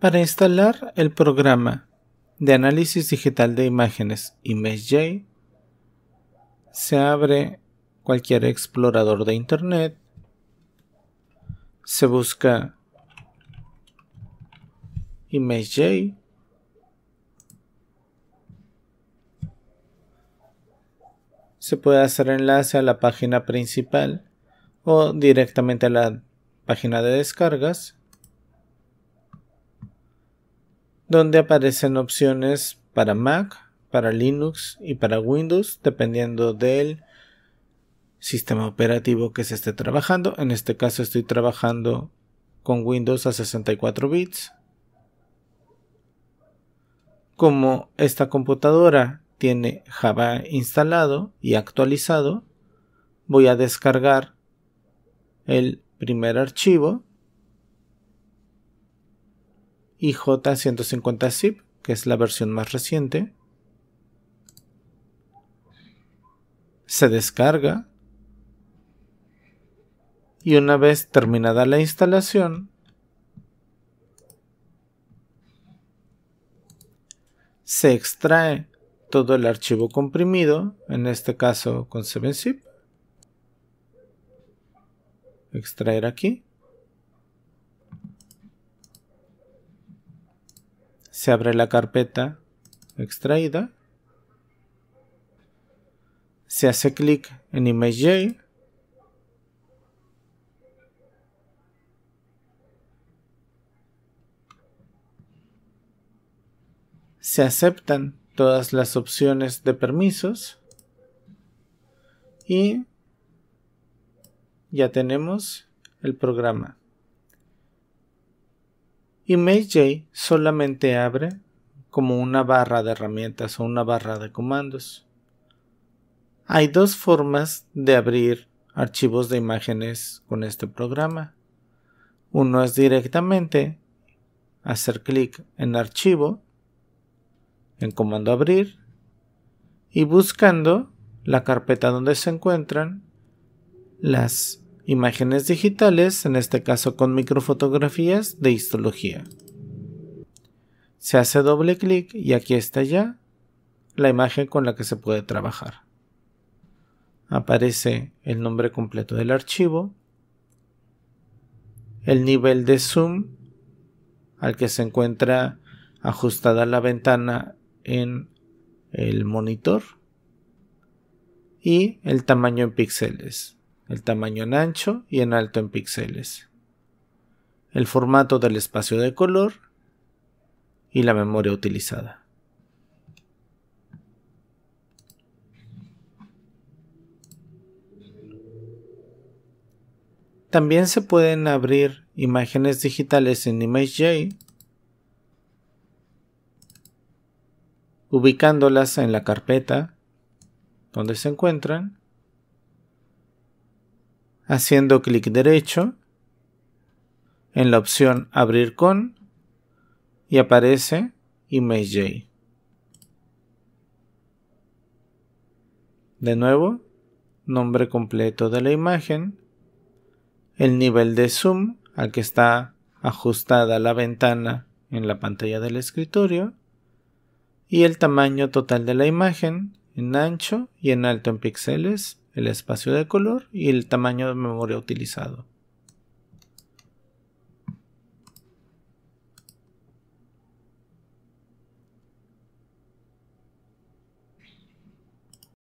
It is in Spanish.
Para instalar el programa de análisis digital de imágenes ImageJ, se abre cualquier explorador de Internet, se busca ImageJ, se puede hacer enlace a la página principal o directamente a la página de descargas donde aparecen opciones para Mac, para Linux y para Windows, dependiendo del sistema operativo que se esté trabajando. En este caso estoy trabajando con Windows a 64 bits. Como esta computadora tiene Java instalado y actualizado, voy a descargar el primer archivo y J150zip, que es la versión más reciente. Se descarga y una vez terminada la instalación, se extrae todo el archivo comprimido, en este caso con 7zip. Extraer aquí. se abre la carpeta extraída, se hace clic en ImageJ, se aceptan todas las opciones de permisos y ya tenemos el programa. Y solamente abre como una barra de herramientas o una barra de comandos. Hay dos formas de abrir archivos de imágenes con este programa. Uno es directamente hacer clic en archivo, en comando abrir, y buscando la carpeta donde se encuentran las imágenes digitales, en este caso con microfotografías de histología. Se hace doble clic y aquí está ya la imagen con la que se puede trabajar. Aparece el nombre completo del archivo, el nivel de zoom al que se encuentra ajustada la ventana en el monitor y el tamaño en píxeles el tamaño en ancho y en alto en píxeles, el formato del espacio de color y la memoria utilizada. También se pueden abrir imágenes digitales en ImageJ ubicándolas en la carpeta donde se encuentran haciendo clic derecho en la opción abrir con y aparece ImageJ. De nuevo, nombre completo de la imagen, el nivel de zoom al que está ajustada la ventana en la pantalla del escritorio y el tamaño total de la imagen en ancho y en alto en píxeles el espacio de color y el tamaño de memoria utilizado.